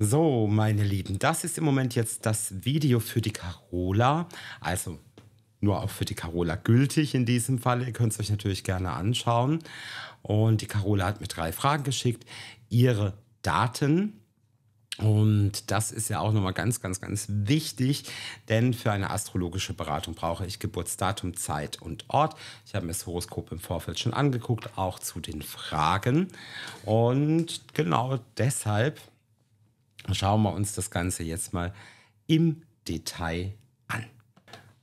So, meine Lieben, das ist im Moment jetzt das Video für die Carola. Also nur auch für die Carola gültig in diesem Fall. Ihr könnt es euch natürlich gerne anschauen. Und die Carola hat mir drei Fragen geschickt. Ihre Daten. Und das ist ja auch nochmal ganz, ganz, ganz wichtig, denn für eine astrologische Beratung brauche ich Geburtsdatum, Zeit und Ort. Ich habe mir das Horoskop im Vorfeld schon angeguckt, auch zu den Fragen. Und genau deshalb schauen wir uns das Ganze jetzt mal im Detail an.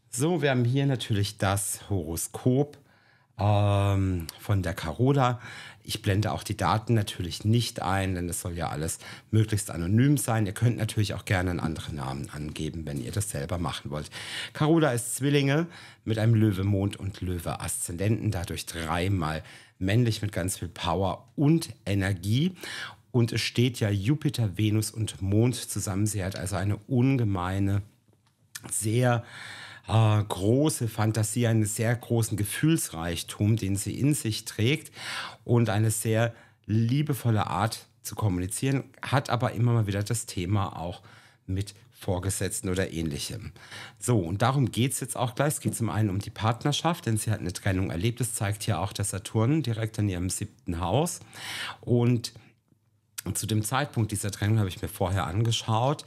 So, wir haben hier natürlich das Horoskop ähm, von der Carola. Ich blende auch die Daten natürlich nicht ein, denn das soll ja alles möglichst anonym sein. Ihr könnt natürlich auch gerne einen anderen Namen angeben, wenn ihr das selber machen wollt. Carola ist Zwillinge mit einem Löwe Mond und Löwe Aszendenten, dadurch dreimal männlich mit ganz viel Power und Energie. Und es steht ja Jupiter, Venus und Mond zusammen. Sie hat also eine ungemeine, sehr äh, große Fantasie, einen sehr großen Gefühlsreichtum, den sie in sich trägt und eine sehr liebevolle Art zu kommunizieren, hat aber immer mal wieder das Thema auch mit Vorgesetzten oder ähnlichem. So, und darum geht es jetzt auch gleich. Es geht zum einen um die Partnerschaft, denn sie hat eine Trennung erlebt. Das zeigt hier auch der Saturn direkt in ihrem siebten Haus. Und und zu dem Zeitpunkt dieser Trennung habe ich mir vorher angeschaut,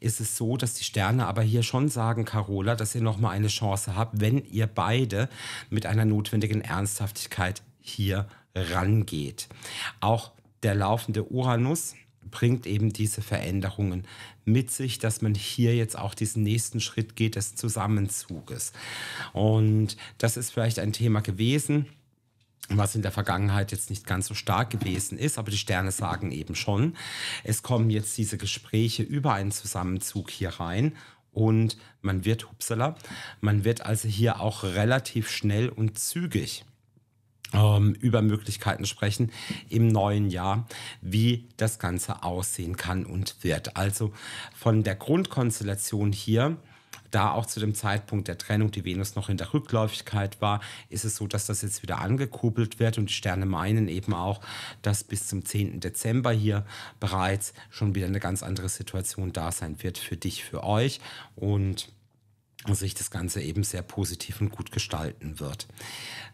ist es so, dass die Sterne aber hier schon sagen, Carola, dass ihr nochmal eine Chance habt, wenn ihr beide mit einer notwendigen Ernsthaftigkeit hier rangeht. Auch der laufende Uranus bringt eben diese Veränderungen mit sich, dass man hier jetzt auch diesen nächsten Schritt geht des Zusammenzuges. Und das ist vielleicht ein Thema gewesen, was in der Vergangenheit jetzt nicht ganz so stark gewesen ist, aber die Sterne sagen eben schon, es kommen jetzt diese Gespräche über einen Zusammenzug hier rein und man wird, hupsala, man wird also hier auch relativ schnell und zügig ähm, über Möglichkeiten sprechen im neuen Jahr, wie das Ganze aussehen kann und wird. Also von der Grundkonstellation hier da auch zu dem Zeitpunkt der Trennung die Venus noch in der Rückläufigkeit war, ist es so, dass das jetzt wieder angekuppelt wird und die Sterne meinen eben auch, dass bis zum 10. Dezember hier bereits schon wieder eine ganz andere Situation da sein wird für dich, für euch und sich das Ganze eben sehr positiv und gut gestalten wird.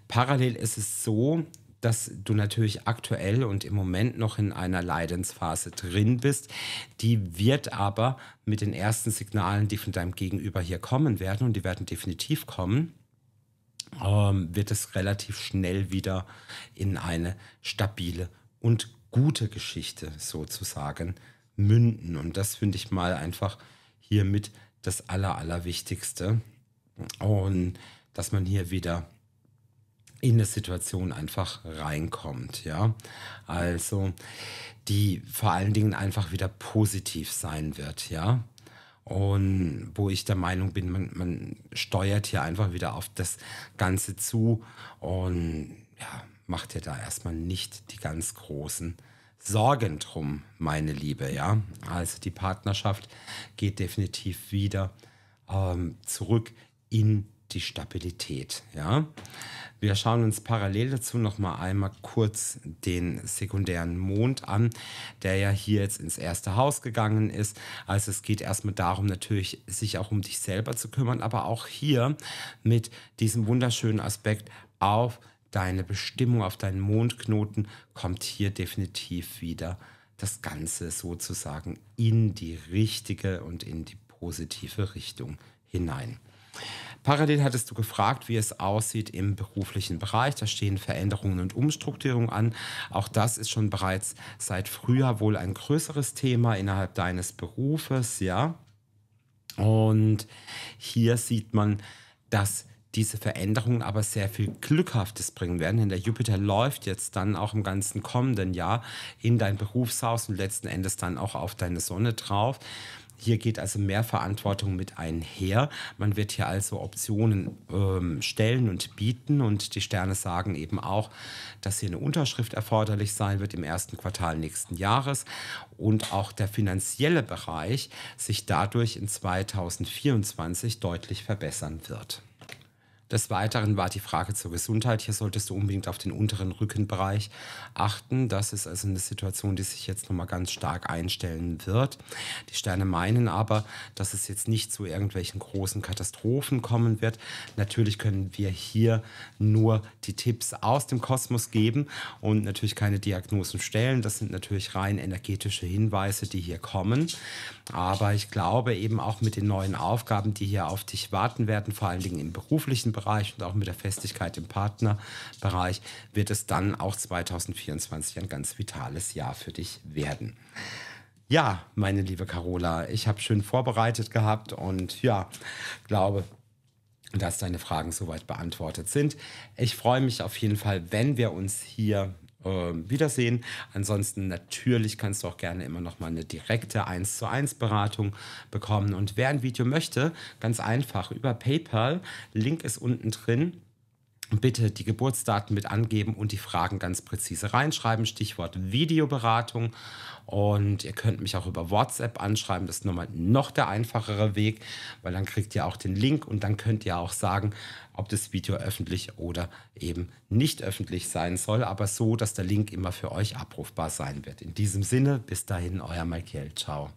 Parallel ist es so, dass du natürlich aktuell und im Moment noch in einer Leidensphase drin bist. Die wird aber mit den ersten Signalen, die von deinem Gegenüber hier kommen werden, und die werden definitiv kommen, ähm, wird es relativ schnell wieder in eine stabile und gute Geschichte sozusagen münden. Und das finde ich mal einfach hiermit das Aller, Allerwichtigste. Und dass man hier wieder in der Situation einfach reinkommt. Ja, also die vor allen Dingen einfach wieder positiv sein wird. Ja, und wo ich der Meinung bin, man, man steuert hier einfach wieder auf das Ganze zu und ja, macht ja da erstmal nicht die ganz großen Sorgen drum, meine Liebe. Ja, also die Partnerschaft geht definitiv wieder ähm, zurück in die Stabilität. Ja. Wir schauen uns parallel dazu noch mal einmal kurz den sekundären Mond an, der ja hier jetzt ins erste Haus gegangen ist. Also es geht erstmal darum, natürlich sich auch um dich selber zu kümmern, aber auch hier mit diesem wunderschönen Aspekt auf deine Bestimmung, auf deinen Mondknoten kommt hier definitiv wieder das Ganze sozusagen in die richtige und in die positive Richtung hinein. Parallel hattest du gefragt, wie es aussieht im beruflichen Bereich. Da stehen Veränderungen und Umstrukturierungen an. Auch das ist schon bereits seit Frühjahr wohl ein größeres Thema innerhalb deines Berufes, ja. Und hier sieht man, dass diese Veränderungen aber sehr viel Glückhaftes bringen werden. Denn der Jupiter läuft jetzt dann auch im ganzen kommenden Jahr in dein Berufshaus und letzten Endes dann auch auf deine Sonne drauf. Hier geht also mehr Verantwortung mit einher. Man wird hier also Optionen ähm, stellen und bieten. Und die Sterne sagen eben auch, dass hier eine Unterschrift erforderlich sein wird im ersten Quartal nächsten Jahres. Und auch der finanzielle Bereich sich dadurch in 2024 deutlich verbessern wird. Des Weiteren war die Frage zur Gesundheit. Hier solltest du unbedingt auf den unteren Rückenbereich achten. Das ist also eine Situation, die sich jetzt nochmal ganz stark einstellen wird. Die Sterne meinen aber, dass es jetzt nicht zu irgendwelchen großen Katastrophen kommen wird. Natürlich können wir hier nur die Tipps aus dem Kosmos geben und natürlich keine Diagnosen stellen. Das sind natürlich rein energetische Hinweise, die hier kommen. Aber ich glaube eben auch mit den neuen Aufgaben, die hier auf dich warten werden, vor allen Dingen im beruflichen Bereich, Bereich und auch mit der Festigkeit im Partnerbereich wird es dann auch 2024 ein ganz vitales Jahr für dich werden. Ja, meine liebe Carola, ich habe schön vorbereitet gehabt und ja, glaube, dass deine Fragen soweit beantwortet sind. Ich freue mich auf jeden Fall, wenn wir uns hier ähm, wiedersehen. Ansonsten natürlich kannst du auch gerne immer noch mal eine direkte 1 zu 1 Beratung bekommen. Und wer ein Video möchte, ganz einfach über PayPal, Link ist unten drin, bitte die Geburtsdaten mit angeben und die Fragen ganz präzise reinschreiben. Stichwort Videoberatung. Und ihr könnt mich auch über WhatsApp anschreiben. Das ist nochmal noch der einfachere Weg, weil dann kriegt ihr auch den Link und dann könnt ihr auch sagen, ob das Video öffentlich oder eben nicht öffentlich sein soll. Aber so, dass der Link immer für euch abrufbar sein wird. In diesem Sinne, bis dahin, euer Michael. Ciao.